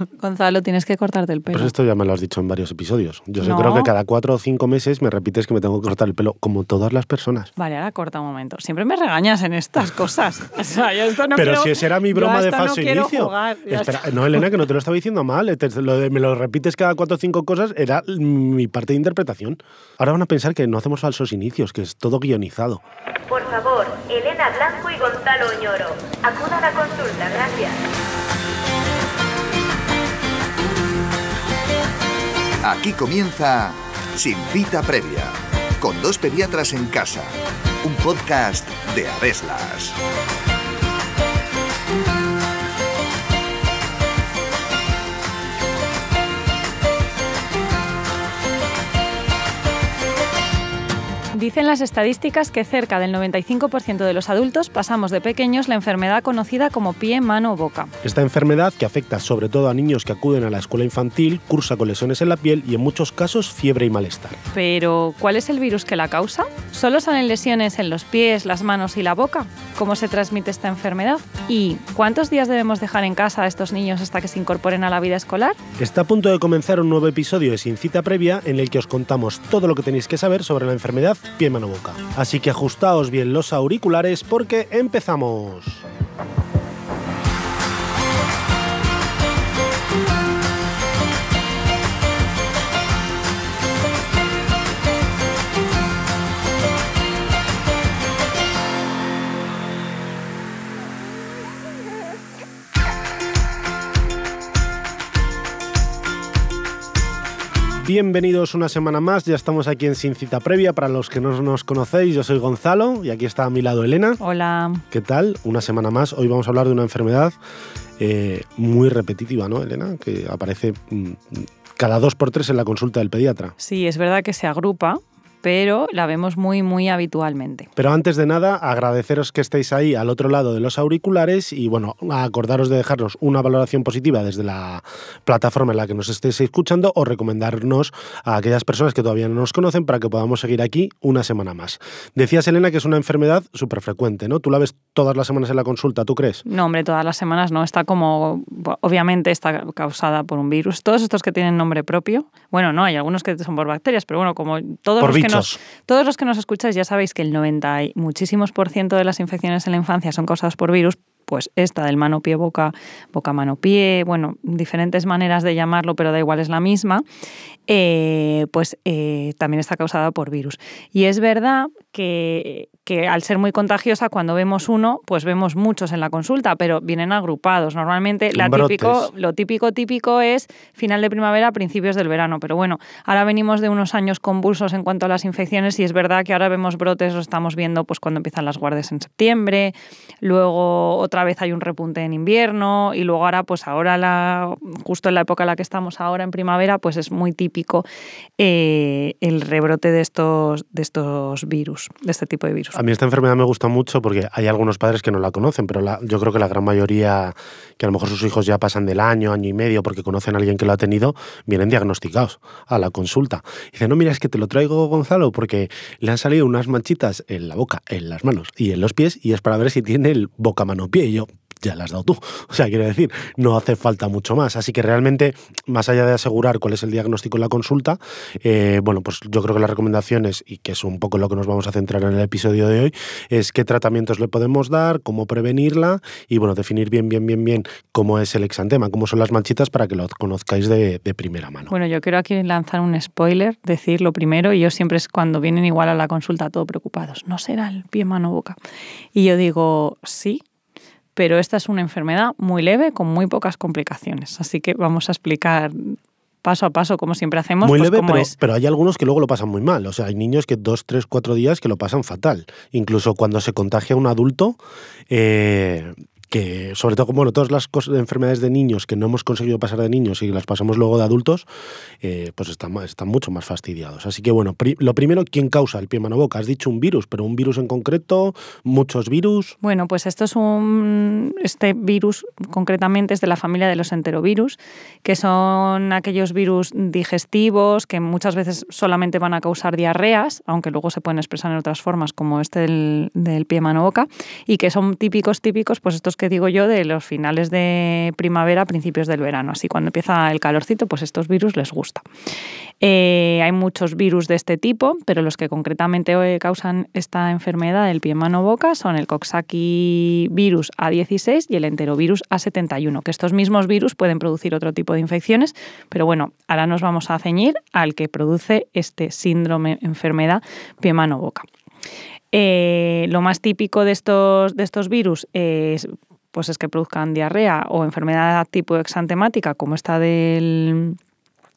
Gonzalo, tienes que cortarte el pues pelo. Pues esto ya me lo has dicho en varios episodios. Yo creo que cada cuatro o cinco meses me repites que me tengo que cortar el pelo, como todas las personas. Vale, ahora corta un momento. Siempre me regañas en estas cosas. Pero si esa era mi broma de falso inicio. no, Elena, que no te lo estaba diciendo mal. me lo repites cada cuatro o cinco cosas era mi parte de interpretación. Ahora van a pensar que no hacemos falsos inicios, que es todo guionizado. Por favor, Elena Blanco y Gonzalo Oñoro, acudan a consulta, gracias. Aquí comienza Sin cita previa, con dos pediatras en casa, un podcast de Aveslas. Dicen las estadísticas que cerca del 95% de los adultos pasamos de pequeños la enfermedad conocida como pie, mano o boca. Esta enfermedad, que afecta sobre todo a niños que acuden a la escuela infantil, cursa con lesiones en la piel y en muchos casos fiebre y malestar. Pero, ¿cuál es el virus que la causa? ¿Solo salen lesiones en los pies, las manos y la boca? ¿Cómo se transmite esta enfermedad? ¿Y cuántos días debemos dejar en casa a estos niños hasta que se incorporen a la vida escolar? Está a punto de comenzar un nuevo episodio de Sin Cita Previa en el que os contamos todo lo que tenéis que saber sobre la enfermedad pie, mano, boca. Así que ajustaos bien los auriculares porque empezamos. Bienvenidos una semana más, ya estamos aquí en Sin Cita Previa. Para los que no nos conocéis, yo soy Gonzalo y aquí está a mi lado Elena. Hola. ¿Qué tal? Una semana más. Hoy vamos a hablar de una enfermedad eh, muy repetitiva, ¿no, Elena? Que aparece mm, cada dos por tres en la consulta del pediatra. Sí, es verdad que se agrupa pero la vemos muy, muy habitualmente. Pero antes de nada, agradeceros que estéis ahí al otro lado de los auriculares y bueno, acordaros de dejarnos una valoración positiva desde la plataforma en la que nos estéis escuchando o recomendarnos a aquellas personas que todavía no nos conocen para que podamos seguir aquí una semana más. Decías, Elena, que es una enfermedad súper frecuente, ¿no? Tú la ves todas las semanas en la consulta, ¿tú crees? No, hombre, todas las semanas no. Está como, obviamente está causada por un virus. Todos estos que tienen nombre propio, bueno, no, hay algunos que son por bacterias, pero bueno, como todos los todos los que nos escucháis ya sabéis que el 90 y muchísimos por ciento de las infecciones en la infancia son causadas por virus, pues esta del mano pie boca boca mano pie bueno diferentes maneras de llamarlo pero da igual es la misma eh, pues eh, también está causada por virus y es verdad que, al ser muy contagiosa cuando vemos uno pues vemos muchos en la consulta pero vienen agrupados normalmente lo típico típico es final de primavera principios del verano pero bueno ahora venimos de unos años convulsos en cuanto a las infecciones y es verdad que ahora vemos brotes lo estamos viendo pues cuando empiezan las guardias en septiembre luego otra vez hay un repunte en invierno y luego ahora, pues ahora, justo en la época en la que estamos ahora, en primavera, pues es muy típico eh, el rebrote de estos, de estos virus, de este tipo de virus. A mí esta enfermedad me gusta mucho porque hay algunos padres que no la conocen, pero yo creo que la gran mayoría, que a lo mejor sus hijos ya pasan del año, año y medio, porque conocen a alguien que lo ha tenido, vienen diagnosticados a la consulta. dicen, no, mira, es que te lo traigo, Gonzalo, porque le han salido unas manchitas en la boca, en las manos y en los pies, y es para ver si tiene el boca-mano-pie y yo, ya la has dado tú. O sea, quiero decir, no hace falta mucho más. Así que realmente, más allá de asegurar cuál es el diagnóstico en la consulta, eh, bueno, pues yo creo que las recomendaciones, y que es un poco lo que nos vamos a centrar en el episodio de hoy, es qué tratamientos le podemos dar, cómo prevenirla y, bueno, definir bien, bien, bien, bien cómo es el exantema, cómo son las manchitas para que lo conozcáis de, primera mano. Bueno, yo quiero aquí lanzar un spoiler, decir lo primero, y yo siempre es cuando vienen igual a la consulta todo preocupados, no será el pie, mano, boca. Y yo digo, sí, pero esta es una enfermedad muy leve con muy pocas complicaciones. Así que vamos a explicar paso a paso, como siempre hacemos. Muy pues leve, pero, hay algunos que luego lo pasan muy mal. O sea, hay niños que dos, tres, cuatro días que lo pasan fatal. Incluso cuando se contagia un adulto, eh, que sobre todo como todas las enfermedades de niños que no hemos conseguido pasar de niños y las pasamos luego de adultos, eh, pues están, están mucho más fastidiados. Así que bueno, lo primero, ¿quién causa el pie mano boca? Has dicho un virus, pero un virus en concreto, muchos virus. Bueno, pues esto es un este virus concretamente es de la familia de los enterovirus, que son aquellos virus digestivos que muchas veces solamente van a causar diarreas, aunque luego se pueden expresar en otras formas como este del, del pie mano boca y que son típicos típicos pues estos que digo yo de los finales de primavera, a principios del verano. Así cuando empieza el calorcito, pues estos virus les gusta. Eh, hay muchos virus de este tipo, pero los que concretamente hoy eh, causan esta enfermedad del pie, mano, boca son el Coxsackie virus A16 y el enterovirus A71, que estos mismos virus pueden producir otro tipo de infecciones, pero bueno, ahora nos vamos a ceñir al que produce este síndrome, enfermedad pie, mano, boca. Eh, lo más típico de estos, de estos virus es pues es que produzcan diarrea o enfermedad tipo exantemática, como esta del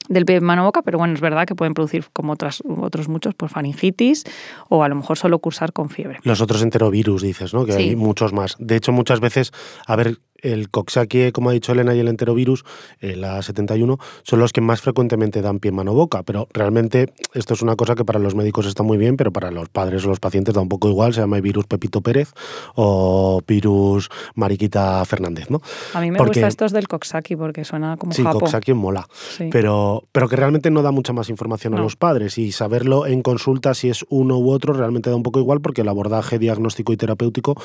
del pie mano boca, pero bueno, es verdad que pueden producir como otras, otros muchos, pues faringitis o a lo mejor solo cursar con fiebre. Los otros enterovirus, dices, ¿no? Que hay muchos más. De hecho, muchas veces, a ver, el coxsackie, como ha dicho Elena, y el enterovirus, eh, la 71, son los que más frecuentemente dan pie, mano, boca. Pero realmente esto es una cosa que para los médicos está muy bien, pero para los padres o los pacientes da un poco igual, se llama el virus Pepito Pérez o virus Mariquita Fernández, ¿no? A mí me porque, gusta estos del coxsackie porque suena como Sí, coxsackie mola, pero, pero que realmente no da mucha más información a los padres y saberlo en consulta si es uno u otro realmente da un poco igual porque el abordaje diagnóstico y terapéutico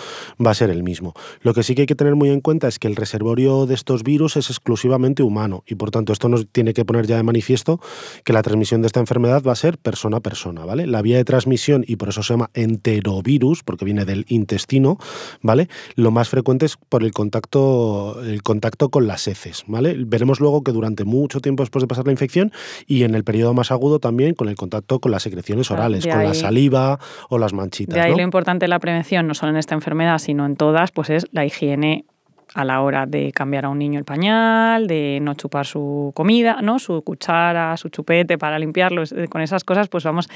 va a ser el mismo. Lo que sí que hay que tener muy en cuenta es que el reservorio de estos virus es exclusivamente humano y por tanto esto nos tiene que poner ya de manifiesto que la transmisión de esta enfermedad va a ser persona a persona, ¿vale? La vía de transmisión, y por eso se llama enterovirus, porque viene del intestino, ¿vale? Lo más frecuente es por el contacto, el contacto con las heces, ¿vale? Veremos luego que durante mucho tiempo después de pasar la infección y en el periodo más agudo también con el contacto con las secreciones ah, orales, con la saliva o las manchitas. De ahí lo importante de la prevención, no solo en esta enfermedad, sino en todas, pues es la higiene a la hora de cambiar a un niño el pañal, de no chupar su comida, ¿no? su cuchara, su chupete para limpiarlo, con esas cosas, pues vamos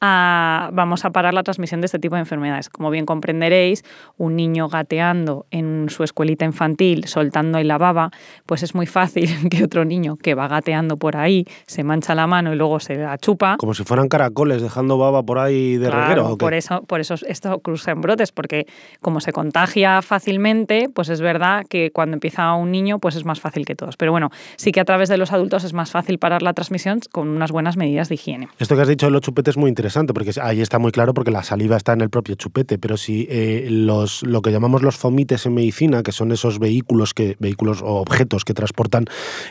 a, vamos a parar la transmisión de este tipo de enfermedades. Como bien comprenderéis, un niño gateando en su escuelita infantil, soltando ahí la baba, pues es muy fácil que otro niño que va gateando por ahí se mancha la mano y luego se la chupa. Como si fueran caracoles dejando baba por ahí de reguero. Por eso, por eso esto cruza en brotes, porque como se contagia fácilmente, pues es verdad que cuando empieza un niño pues es más fácil que todos. Pero bueno, sí que a través de los adultos es más fácil parar la transmisión con unas buenas medidas de higiene. Esto que has dicho de los chupetes es muy interesante porque ahí está muy claro porque la saliva está en el propio chupete, pero si eh, los, lo que llamamos los fomites en medicina, que son esos vehículos, que, vehículos o objetos que transportan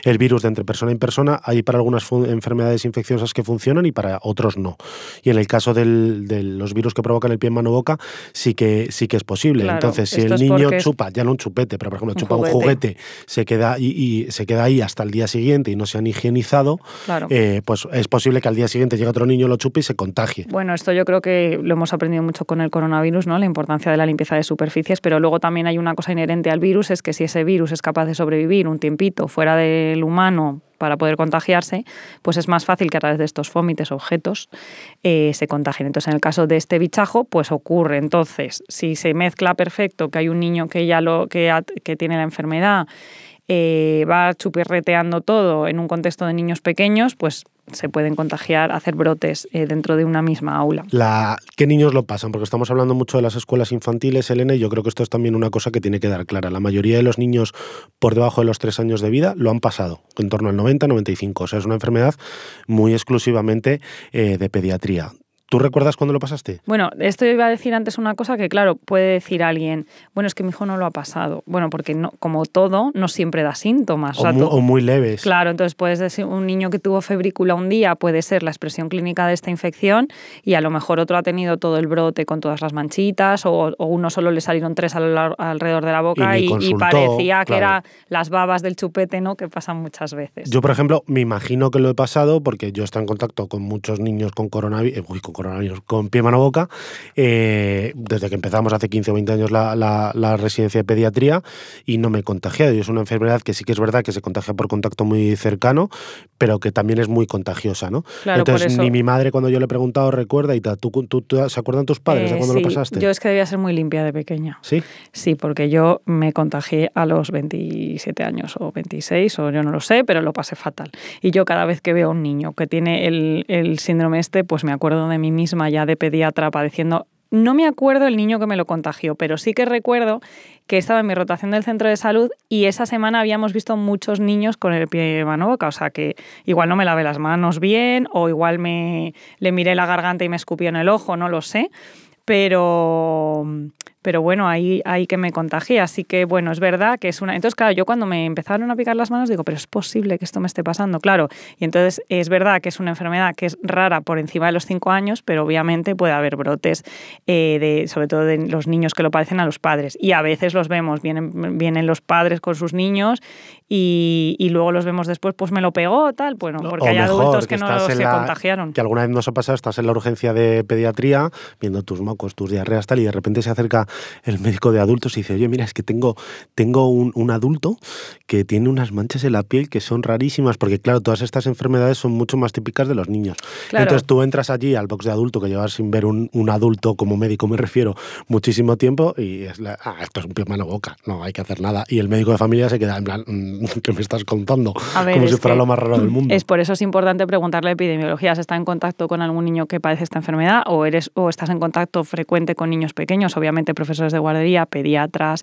el virus de entre persona en persona, hay para algunas enfermedades infecciosas que funcionan y para otros no. Y en el caso de los virus que provocan el pie, en mano, boca, sí que, sí que es posible. Entonces, si el niño chupa, ya no un chupete, pero por ejemplo, chupa un juguete, se queda y, se queda ahí hasta el día siguiente y no se han higienizado, claro. Eh, pues es posible que al día siguiente llegue otro niño, lo chupe y se contagie. Bueno, esto yo creo que lo hemos aprendido mucho con el coronavirus, ¿no? La importancia de la limpieza de superficies, pero luego también hay una cosa inherente al virus, es que si ese virus es capaz de sobrevivir un tiempito fuera del humano para poder contagiarse, pues es más fácil que a través de estos fómites, objetos, eh, se contagien. Entonces, en el caso de este bichajo, pues ocurre. Entonces, si se mezcla perfecto que hay un niño que ya lo que tiene la enfermedad eh, va chupirreteando todo en un contexto de niños pequeños, pues se pueden contagiar, hacer brotes eh, dentro de una misma aula. La, ¿Qué niños lo pasan? Porque estamos hablando mucho de las escuelas infantiles, Elena, y yo creo que esto es también una cosa que tiene que dar clara. La mayoría de los niños por debajo de los tres años de vida lo han pasado, en torno al 90-95. O sea, es una enfermedad muy exclusivamente eh, de pediatría. ¿Tú recuerdas cuándo lo pasaste? Bueno, esto iba a decir antes una cosa que, claro, puede decir alguien, bueno, es que mi hijo no lo ha pasado. Bueno, porque no, como todo, no siempre da síntomas. O, muy, leves. Claro, entonces puedes decir, un niño que tuvo febrícula un día puede ser la expresión clínica de esta infección y a lo mejor otro ha tenido todo el brote con todas las manchitas o, uno solo le salieron tres alrededor de la boca y, parecía que eran las babas del chupete, ¿no? Que pasan muchas veces. Yo, por ejemplo, me imagino que lo he pasado porque yo estoy en contacto con muchos niños con coronavirus coronavirus, con pie, mano, boca, eh, desde que empezamos hace 15 o 20 años la, residencia de pediatría y no me he contagiado. es una enfermedad que sí que es verdad que se contagia por contacto muy cercano, pero que también es muy contagiosa, ¿no? Entonces, ni mi madre cuando yo le he preguntado recuerda y ¿tú, se acuerdan tus padres de eh, cuando lo pasaste? Yo es que debía ser muy limpia de pequeña. ¿Sí? Sí, porque yo me contagié a los 27 años o 26 o yo no lo sé, pero lo pasé fatal. Y yo cada vez que veo a un niño que tiene el, el síndrome este, pues me acuerdo de mi misma ya de pediatra padeciendo no me acuerdo el niño que me lo contagió, pero sí que recuerdo que estaba en mi rotación del centro de salud y esa semana habíamos visto muchos niños con el pie mano boca, o sea que igual no me lavé las manos bien o igual me le miré la garganta y me escupió en el ojo, no lo sé, pero pero bueno, ahí, ahí que me contagié. Así que bueno, es verdad que es una... Entonces, claro, yo cuando me empezaron a picar las manos digo, pero es posible que esto me esté pasando, claro. Y entonces es verdad que es una enfermedad que es rara por encima de los cinco años, pero obviamente puede haber brotes, eh, de, sobre todo de los niños que lo padecen a los padres. Y a veces los vemos, vienen, vienen los padres con sus niños y, luego los vemos después, pues me lo pegó, tal, bueno, porque hay adultos que, no se contagiaron. Que alguna vez nos ha pasado, estás en la urgencia de pediatría, viendo tus mocos, tus diarreas, tal, y de repente se acerca el médico de adultos y dice, oye, mira, es que tengo, tengo un, un adulto que tiene unas manchas en la piel que son rarísimas, porque claro, todas estas enfermedades son mucho más típicas de los niños. Entonces tú entras allí al box de adulto, que llevas sin ver un, un adulto como médico, me refiero, muchísimo tiempo, y es ah, esto es un pie mano boca, no hay que hacer nada. Y el médico de familia se queda en plan, mm, ¿qué me estás contando? como si fuera lo más raro del mundo. Es por eso es importante preguntarle a epidemiología, ¿se está en contacto con algún niño que padece esta enfermedad o, eres, o estás en contacto frecuente con niños pequeños? Obviamente, profesores de guardería, pediatras,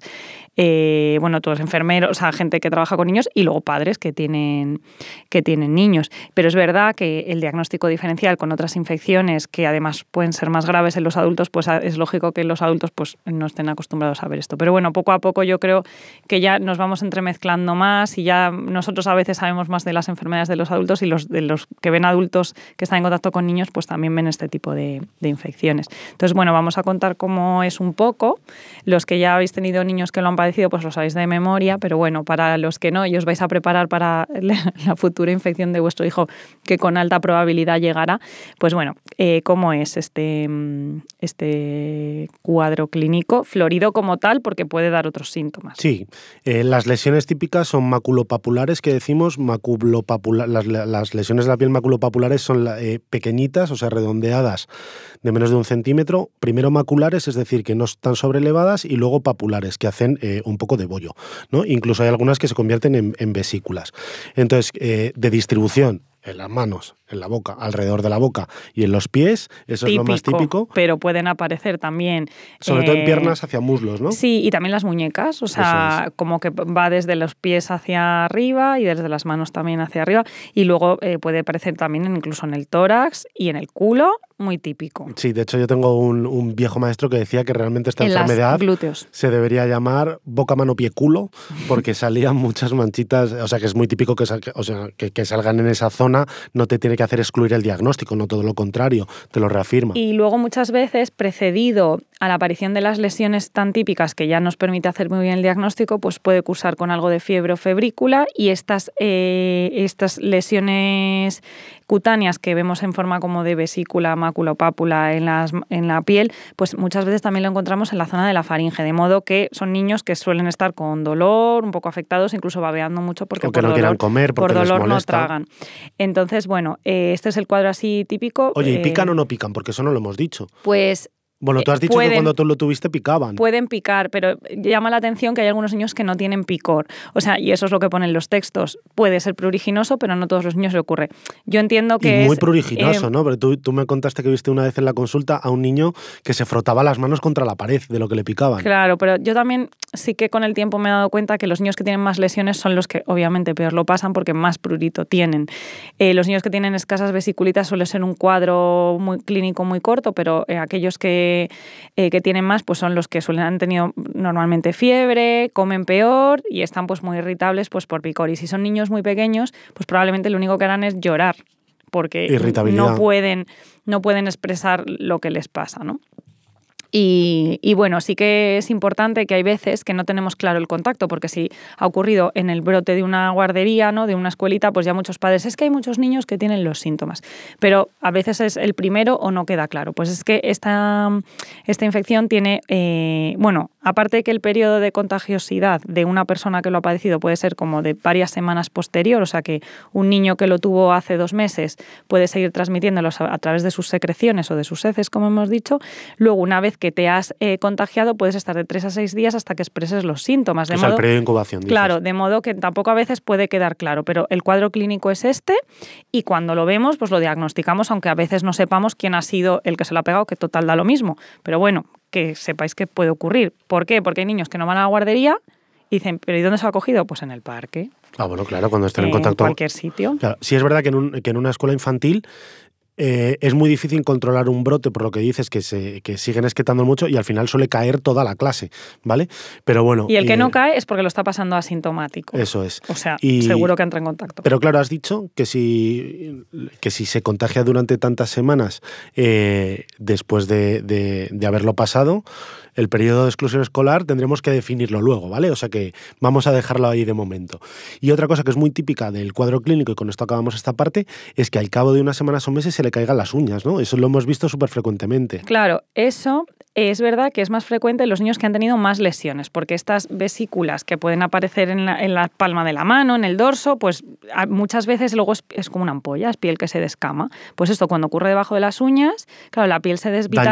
eh, bueno, todos enfermeros, o sea, gente que trabaja con niños y luego padres que tienen, que tienen niños. Pero es verdad que el diagnóstico diferencial con otras infecciones que además pueden ser más graves en los adultos, pues ah, es lógico que los adultos pues, no estén acostumbrados a ver esto. Pero bueno, poco a poco yo creo que ya nos vamos entremezclando más y ya nosotros a veces sabemos más de las enfermedades de los adultos y los, de los que ven adultos que están en contacto con niños, pues también ven este tipo de infecciones. Entonces, bueno, vamos a contar cómo es un poco los que ya habéis tenido niños que lo han padecido, pues lo sabéis de memoria, pero bueno, para los que no, y os vais a preparar para la futura infección de vuestro hijo, que con alta probabilidad llegará, pues bueno, eh, ¿cómo es este, mm, este cuadro clínico? Florido como tal, porque puede dar otros síntomas. Sí, eh, las lesiones típicas son maculopapulares, que decimos, las, lesiones de la piel maculopapulares son eh, pequeñitas, o sea, redondeadas de menos de un centímetro, primero maculares, es decir, que no están sobre sobrelevadas y luego papulares, que hacen eh, un poco de bollo. ¿no? Incluso hay algunas que se convierten en, vesículas. Entonces, eh, de distribución, en las manos, en la boca, alrededor de la boca y en los pies, eso es lo más típico. Pero pueden aparecer también. Sobre todo en eh, piernas hacia muslos, ¿no? Sí, y también las muñecas, o sea, como que va desde los pies hacia arriba y desde las manos también hacia arriba. Y luego puede aparecer también incluso en el tórax y en el culo muy típico. Sí, de hecho yo tengo un, viejo maestro que decía que realmente esta en enfermedad se debería llamar boca, mano, pie, culo, porque salían muchas manchitas, o sea que es muy típico que, sea, que, salgan en esa zona, no te tiene que hacer excluir el diagnóstico, no todo lo contrario, te lo reafirma. Y luego muchas veces, precedido a la aparición de las lesiones tan típicas que ya nos permite hacer muy bien el diagnóstico, pues puede cursar con algo de fiebre o febrícula y estas, eh, estas lesiones cutáneas que vemos en forma como de vesícula, mácula o pápula en, las, en la piel, pues muchas veces también lo encontramos en la zona de la faringe, de modo que son niños que suelen estar con dolor, un poco afectados, incluso babeando mucho porque por no dolor, por dolor no tragan. Entonces, bueno, eh, este es el cuadro así típico. Oye, ¿y pican eh, o no pican? Porque eso no lo hemos dicho. Pues bueno, tú eh, has dicho que cuando tú lo tuviste picaban. Pueden picar, pero llama la atención que hay algunos niños que no tienen picor. O sea, y eso es lo que ponen los textos. Puede ser pruriginoso, pero no a todos los niños le ocurre. Yo entiendo que. es, muy eh, pruriginoso, ¿no? Pero tú, tú, me contaste que viste una vez en la consulta a un niño que se frotaba las manos contra la pared de lo que le picaban. Claro, pero yo también sí que con el tiempo me he dado cuenta que los niños que tienen más lesiones son los que obviamente peor lo pasan porque más prurito tienen. Eh, los niños que tienen escasas vesiculitas suele ser un cuadro muy clínico muy corto, pero aquellos que eh, que, tienen más pues son los que suelen han tenido normalmente fiebre, comen peor y están pues muy irritables pues por picor. Y si son niños muy pequeños, pues probablemente lo único que harán es llorar porque no pueden, no pueden expresar lo que les pasa, ¿no? Y, bueno, sí que es importante que hay veces que no tenemos claro el contacto, porque si ha ocurrido en el brote de una guardería, ¿no? de una escuelita, pues ya muchos padres, es que hay muchos niños que tienen los síntomas, pero a veces es el primero o no queda claro. Pues es que esta, esta infección tiene, eh, bueno, aparte de que el periodo de contagiosidad de una persona que lo ha padecido puede ser como de varias semanas posterior, o sea que un niño que lo tuvo hace dos meses puede seguir transmitiéndolos a, través de sus secreciones o de sus heces, como hemos dicho, luego una vez que te has eh, contagiado puedes estar de tres a seis días hasta que expreses los síntomas. De es periodo de incubación. Claro, de modo que tampoco a veces puede quedar claro, pero el cuadro clínico es este y cuando lo vemos, pues lo diagnosticamos, aunque a veces no sepamos quién ha sido el que se lo ha pegado, que total da lo mismo. Pero bueno, que sepáis que puede ocurrir. ¿Por qué? Porque hay niños que no van a la guardería y dicen, ¿pero y dónde se ha cogido? Pues en el parque. Ah, bueno, claro, cuando están en contacto. En cualquier sitio. Claro, sí es verdad que en una escuela infantil eh, es muy difícil controlar un brote, por lo que dices, que, se, que siguen esquetando mucho y al final suele caer toda la clase, ¿vale? Pero bueno. Y el que no eh, cae es porque lo está pasando asintomático. Eso es. O sea, seguro que entra en contacto. Pero claro, has dicho que si, que si se contagia durante tantas semanas eh, después de, haberlo pasado, el periodo de exclusión escolar tendremos que definirlo luego, ¿vale? O sea que vamos a dejarlo ahí de momento. Y otra cosa que es muy típica del cuadro clínico, y con esto acabamos esta parte, es que al cabo de unas semanas o meses le caigan las uñas, ¿no? Eso lo hemos visto súper frecuentemente. Claro, eso es verdad que es más frecuente en los niños que han tenido más lesiones, porque estas vesículas que pueden aparecer en la, palma de la mano, en el dorso, pues muchas veces luego es, como una ampolla, es piel que se descama. Pues esto cuando ocurre debajo de las uñas, claro, la piel se, desvitaliza,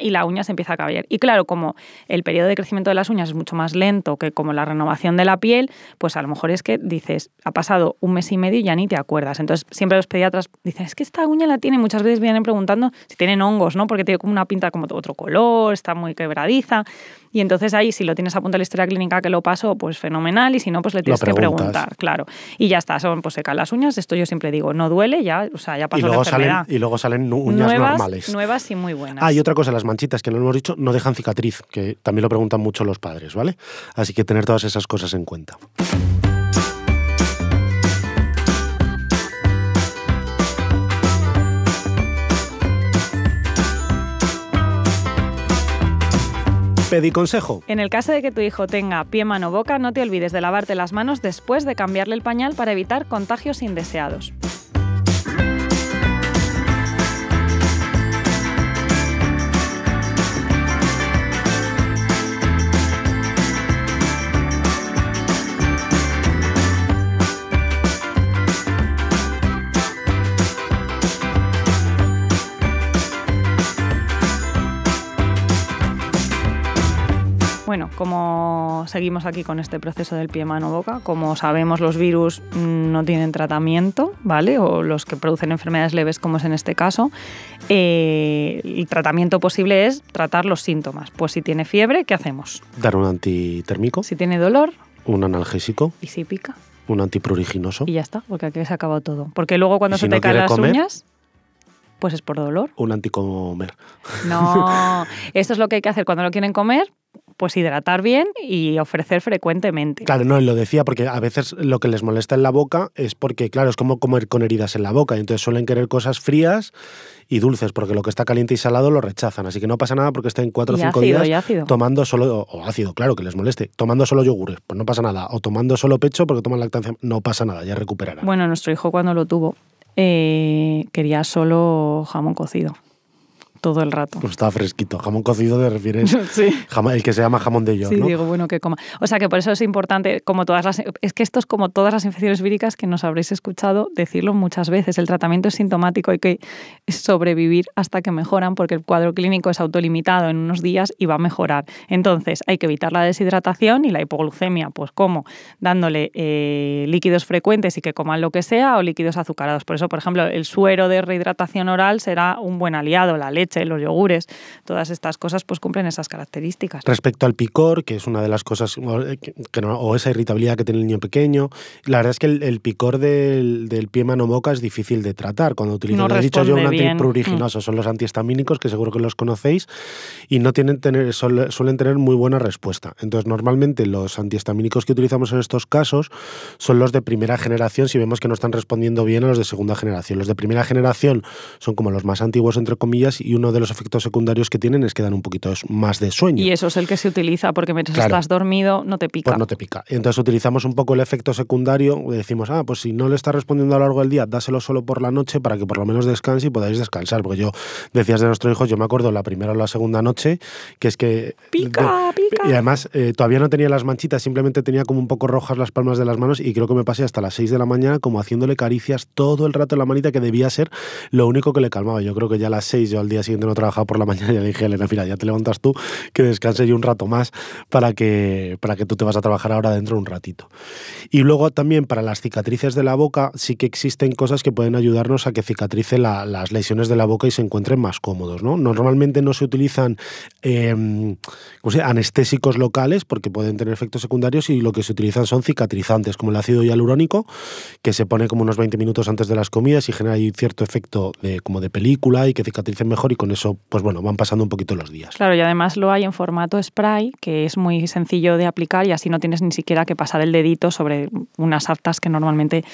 y la uña se empieza a caballar. Y claro, como el periodo de crecimiento de las uñas es mucho más lento que como la renovación de la piel, pues a lo mejor es que dices, ha pasado un mes y medio y ya ni te acuerdas. Entonces siempre los pediatras dicen, es que esta uña la tiene, muchas veces vienen preguntando si tienen hongos, ¿no? Porque tiene como una pinta como de otro color, está muy quebradiza. Y entonces ahí, si lo tienes a punto de la historia clínica que lo paso, pues fenomenal. Y si no, pues le tienes que preguntar, claro. Y ya está, son, pues secar las uñas. Esto yo siempre digo, no duele, ya, o sea, ya pasó y luego la Salen, y luego salen uñas normales. Nuevas y muy buenas. Ah, y otra cosa, las manchitas que no hemos dicho, no dejan cicatriz, que también lo preguntan mucho los padres, ¿vale? Así que tener todas esas cosas en cuenta. Pedí consejo. En el caso de que tu hijo tenga pie, mano, boca, no te olvides de lavarte las manos después de cambiarle el pañal para evitar contagios indeseados. Como seguimos aquí con este proceso del pie, mano, boca. Como sabemos, los virus no tienen tratamiento, ¿vale? O los que producen enfermedades leves, como es en este caso. Eh, el tratamiento posible es tratar los síntomas. Pues si tiene fiebre, ¿qué hacemos? Dar un antitérmico. Si tiene dolor. Un analgésico. Y si pica. Un antipruriginoso. Y ya está, porque aquí se ha acabado todo. Porque luego cuando se te caen las uñas pues es por dolor. Un anticomer. No, esto es lo que hay que hacer cuando lo quieren comer, pues hidratar bien y ofrecer frecuentemente. Claro, no, lo decía porque a veces lo que les molesta en la boca es porque, claro, es como comer con heridas en la boca, y entonces suelen querer cosas frías y dulces, porque lo que está caliente y salado lo rechazan, así que no pasa nada porque estén cuatro o cinco días tomando solo, o ácido, claro, que les moleste, tomando solo yogures, pues no pasa nada, o tomando solo pecho porque toman lactancia, no pasa nada, ya recuperarán. Bueno, nuestro hijo cuando lo tuvo eh, quería solo jamón cocido todo el rato. Pues está fresquito. Jamón cocido de refieres. sí. el que se llama jamón de York. Sí, digo, bueno, que coma. O sea que por eso es importante, como todas las. Es que esto es como todas las infecciones víricas que nos habréis escuchado decirlo muchas veces. El tratamiento es sintomático, hay que sobrevivir hasta que mejoran, porque el cuadro clínico es autolimitado en unos días y va a mejorar. Entonces, hay que evitar la deshidratación y la hipoglucemia. Pues, ¿cómo? Dándole eh, líquidos frecuentes y que coman lo que sea o líquidos azucarados. Por eso, por ejemplo, el suero de rehidratación oral será un buen aliado, la leche los yogures, todas estas cosas pues cumplen esas características. Respecto al picor, que es una de las cosas, eh, que o esa irritabilidad que tiene el niño pequeño, la verdad es que el, picor del, pie mano boca es difícil de tratar. Cuando utilizamos he dicho yo, un antipruriginoso, mm. son los antihistamínicos, que seguro que los conocéis, y no tienen tener, suelen tener muy buena respuesta. Entonces, normalmente los antihistamínicos que utilizamos en estos casos son los de primera generación, si vemos que no están respondiendo bien a los de segunda generación. Los de primera generación son como los más antiguos, entre comillas, y uno de los efectos secundarios que tienen es que dan un poquito más de sueño. Y eso es el que se utiliza, porque mientras estás dormido no te pica. Pues no te pica. Entonces utilizamos un poco el efecto secundario, decimos, ah, pues si no le estás respondiendo a lo largo del día, dáselo solo por la noche para que por lo menos descanse y podáis descansar. Porque yo, decías de nuestro hijo, yo me acuerdo la primera o la segunda noche, que es que... Pica, pica. Y además eh, todavía no tenía las manchitas, simplemente tenía como un poco rojas las palmas de las manos y creo que me pasé hasta las 6 de la mañana como haciéndole caricias todo el rato en la manita que debía ser lo único que le calmaba. Yo creo que ya a las 6 yo al día siguiente siguiente no trabajado por la mañana y le dije, Elena, mira, ya te levantas tú, que descanse yo un rato más para que, para que tú te vas a trabajar ahora dentro de un ratito. Y luego también para las cicatrices de la boca sí que existen cosas que pueden ayudarnos a que cicatrice las lesiones de la boca y se encuentren más cómodos. Normalmente no se utilizan em, anestésicos locales porque pueden tener efectos secundarios y lo que se utilizan son cicatrizantes como el ácido hialurónico que se pone como unos 20 minutos antes de las comidas y genera un cierto efecto como de película y que cicatricen mejor y con eso, pues bueno, van pasando un poquito los días. Claro, y además lo hay en formato spray, que es muy sencillo de aplicar y así no tienes ni siquiera que pasar el dedito sobre unas aftas que normalmente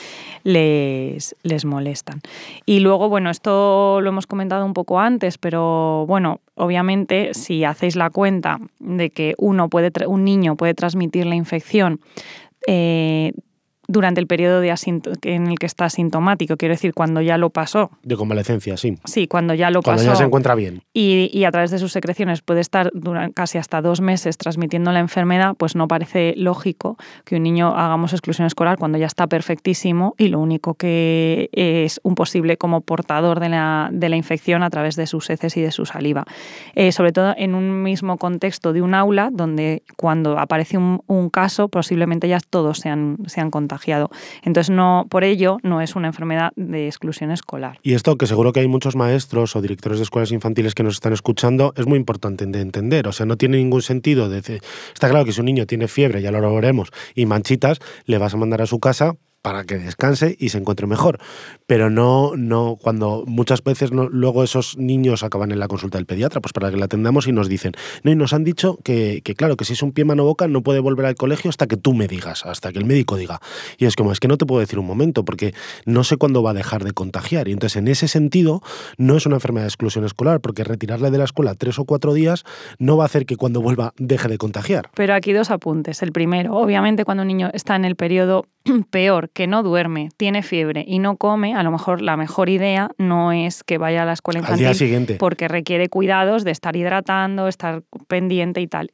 les, les molestan. Y luego, bueno, esto lo hemos comentado un poco antes, pero bueno, obviamente si hacéis la cuenta de que uno puede, un niño puede transmitir la infección eh, durante el periodo de en el que está asintomático, quiero decir, cuando ya lo pasó. De convalecencia, sí. Sí, cuando ya lo pasó. Cuando ya se encuentra bien. Y, a través de sus secreciones puede estar durante casi hasta dos meses transmitiendo la enfermedad, pues no parece lógico que un niño hagamos exclusión escolar cuando ya está perfectísimo y lo único que es un posible como portador de la, infección a través de sus heces y de su saliva. Eh, sobre todo en un mismo contexto de un aula donde cuando aparece un, caso posiblemente ya todos sean, sean contagiados. Entonces, no, por ello, no es una enfermedad de exclusión escolar. Y esto, que seguro que hay muchos maestros o directores de escuelas infantiles que nos están escuchando, es muy importante de entender. O sea, no tiene ningún sentido. decir, Está claro que si un niño tiene fiebre, ya lo veremos, y manchitas, le vas a mandar a su casa para que descanse y se encuentre mejor. Pero no, no cuando muchas veces luego esos niños acaban en la consulta del pediatra, pues para que la atendamos y nos dicen, no, y nos han dicho que, que claro, que si es un pie mano boca no puede volver al colegio hasta que tú me digas, hasta que el médico diga. Y es como, es que no te puedo decir un momento, porque no sé cuándo va a dejar de contagiar. Y entonces en ese sentido no es una enfermedad de exclusión escolar, porque retirarle de la escuela tres o cuatro días no va a hacer que cuando vuelva deje de contagiar. Pero aquí dos apuntes. El primero, obviamente cuando un niño está en el periodo peor que no duerme, tiene fiebre y no come, a lo mejor la mejor idea no es que vaya a la escuela infantil siguiente. porque requiere cuidados de estar hidratando, estar pendiente y tal.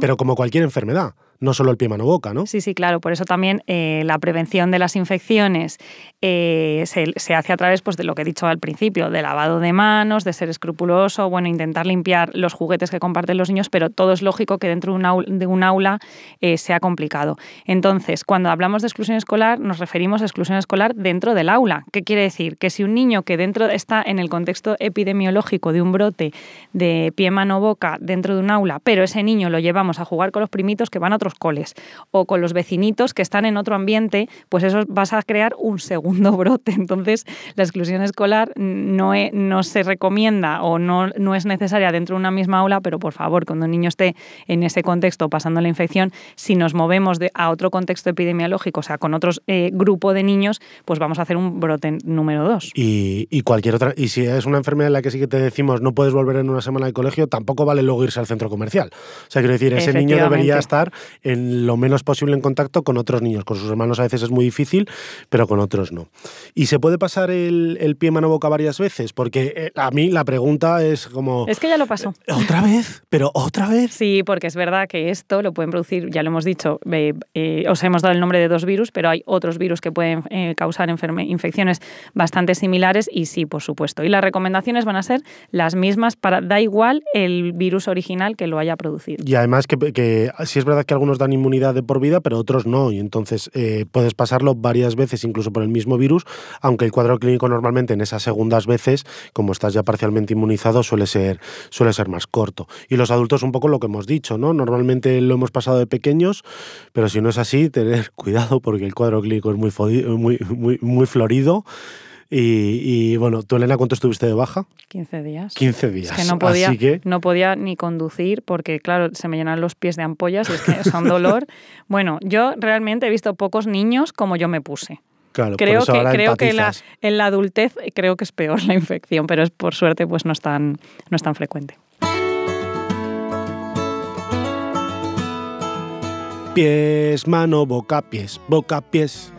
pero como cualquier enfermedad no solo el pie, mano, boca, ¿no? Sí, sí, claro. Por eso también eh, la prevención de las infecciones eh, se, hace a través pues, de lo que he dicho al principio, de lavado de manos, de ser escrupuloso, bueno, intentar limpiar los juguetes que comparten los niños, pero todo es lógico que dentro de un aula, de un aula eh, sea complicado. Entonces, cuando hablamos de exclusión escolar, nos referimos a exclusión escolar dentro del aula. ¿Qué quiere decir? Que si un niño que dentro está en el contexto epidemiológico de un brote de pie, mano, boca dentro de un aula, pero ese niño lo llevamos a jugar con los primitos que van a otro coles o con los vecinitos que están en otro ambiente, pues eso vas a crear un segundo brote. Entonces, la exclusión escolar no, e, no se recomienda o no, no es necesaria dentro de una misma aula, pero por favor, cuando un niño esté en ese contexto pasando la infección, si nos movemos a otro contexto epidemiológico, o sea, con otro eh, grupo de niños, pues vamos a hacer un brote número dos. Y, cualquier otra, y si es una enfermedad en la que sí que te decimos no puedes volver en una semana al colegio, tampoco vale luego irse al centro comercial. O sea, quiero decir, ese niño debería estar en lo menos posible en contacto con otros niños. Con sus hermanos a veces es muy difícil, pero con otros no. Y se puede pasar el, el pie mano boca varias veces, porque eh, a mí la pregunta es como... Es que ya lo pasó. Eh, ¿Otra vez? ¿Pero otra vez? Sí, porque es verdad que esto lo pueden producir, ya lo hemos dicho, eh, os hemos dado el nombre de dos virus, pero hay otros virus que pueden causar infecciones bastante similares y sí, por supuesto. Y las recomendaciones van a ser las mismas para, da igual el virus original que lo haya producido. Y además que, que si es verdad que algunos nos dan inmunidad de por vida, pero otros no, y entonces eh, puedes pasarlo varias veces incluso por el mismo virus, aunque el cuadro clínico normalmente en esas segundas veces, como estás ya parcialmente inmunizado, suele ser, suele ser más corto. Y los adultos un poco lo que hemos dicho, ¿no? Normalmente lo hemos pasado de pequeños, pero si no es así, tener cuidado porque el cuadro clínico es muy, muy, muy, muy florido y, bueno, tú, Elena, ¿cuánto estuviste de baja? 15 días. 15 días. que no podía, que... no podía ni conducir porque, claro, se me llenan los pies de ampollas y es que un dolor. bueno, yo realmente he visto pocos niños como yo me puse. Claro, creo que, creo que en la adultez creo que es peor la infección, pero es, por suerte pues no es tan, no es tan frecuente. Pies, mano, boca, pies, boca, pies.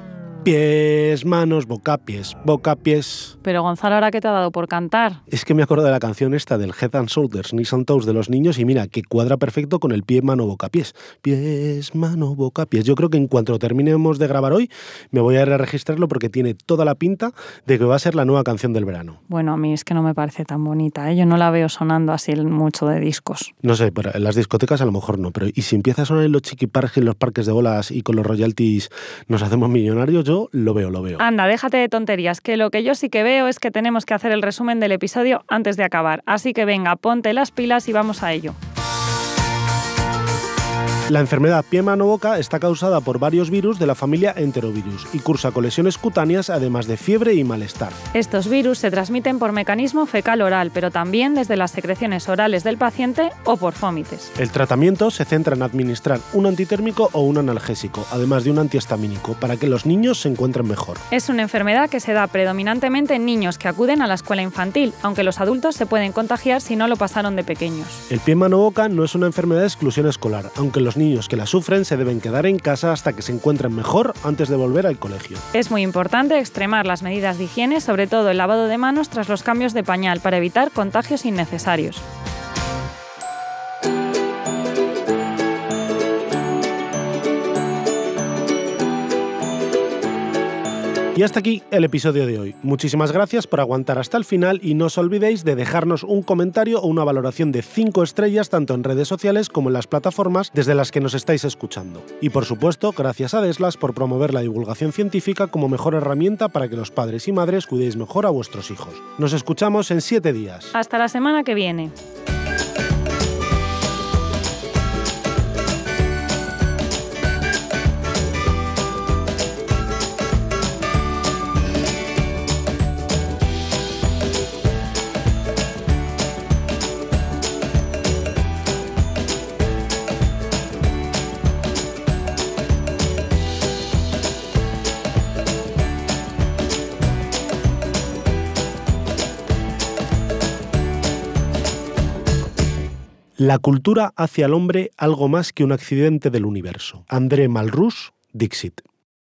Pies, manos, boca, pies, boca, pies. Pero Gonzalo, ¿ahora qué te ha dado por cantar? Es que me acuerdo de la canción esta del Head and Shoulders, Knees and Toes de los niños y mira, que cuadra perfecto con el pie, mano, boca, pies. Pies, mano, boca, pies. Yo creo que en cuanto terminemos de grabar hoy, me voy a ir a registrarlo porque tiene toda la pinta de que va a ser la nueva canción del verano. Bueno, a mí es que no me parece tan bonita, ¿eh? yo no la veo sonando así mucho de discos. No sé, pero en las discotecas a lo mejor no, pero ¿y si empieza a sonar en los chiquiparques, en los parques de bolas y con los royalties nos hacemos millonarios? lo veo, lo veo. Anda, déjate de tonterías, que lo que yo sí que veo es que tenemos que hacer el resumen del episodio antes de acabar. Así que venga, ponte las pilas y vamos a ello. La enfermedad pie mano boca está causada por varios virus de la familia Enterovirus y cursa con lesiones cutáneas además de fiebre y malestar. Estos virus se transmiten por mecanismo fecal oral, pero también desde las secreciones orales del paciente o por fómites. El tratamiento se centra en administrar un antitérmico o un analgésico, además de un antihistamínico, para que los niños se encuentren mejor. Es una enfermedad que se da predominantemente en niños que acuden a la escuela infantil, aunque los adultos se pueden contagiar si no lo pasaron de pequeños. El pie mano boca no es una enfermedad de exclusión escolar, aunque los niños que la sufren se deben quedar en casa hasta que se encuentren mejor antes de volver al colegio. Es muy importante extremar las medidas de higiene, sobre todo el lavado de manos tras los cambios de pañal, para evitar contagios innecesarios. Y hasta aquí el episodio de hoy. Muchísimas gracias por aguantar hasta el final y no os olvidéis de dejarnos un comentario o una valoración de 5 estrellas tanto en redes sociales como en las plataformas desde las que nos estáis escuchando. Y por supuesto, gracias a Deslas por promover la divulgación científica como mejor herramienta para que los padres y madres cuidéis mejor a vuestros hijos. Nos escuchamos en 7 días. Hasta la semana que viene. La cultura hace al hombre algo más que un accidente del universo. André Malrus, Dixit.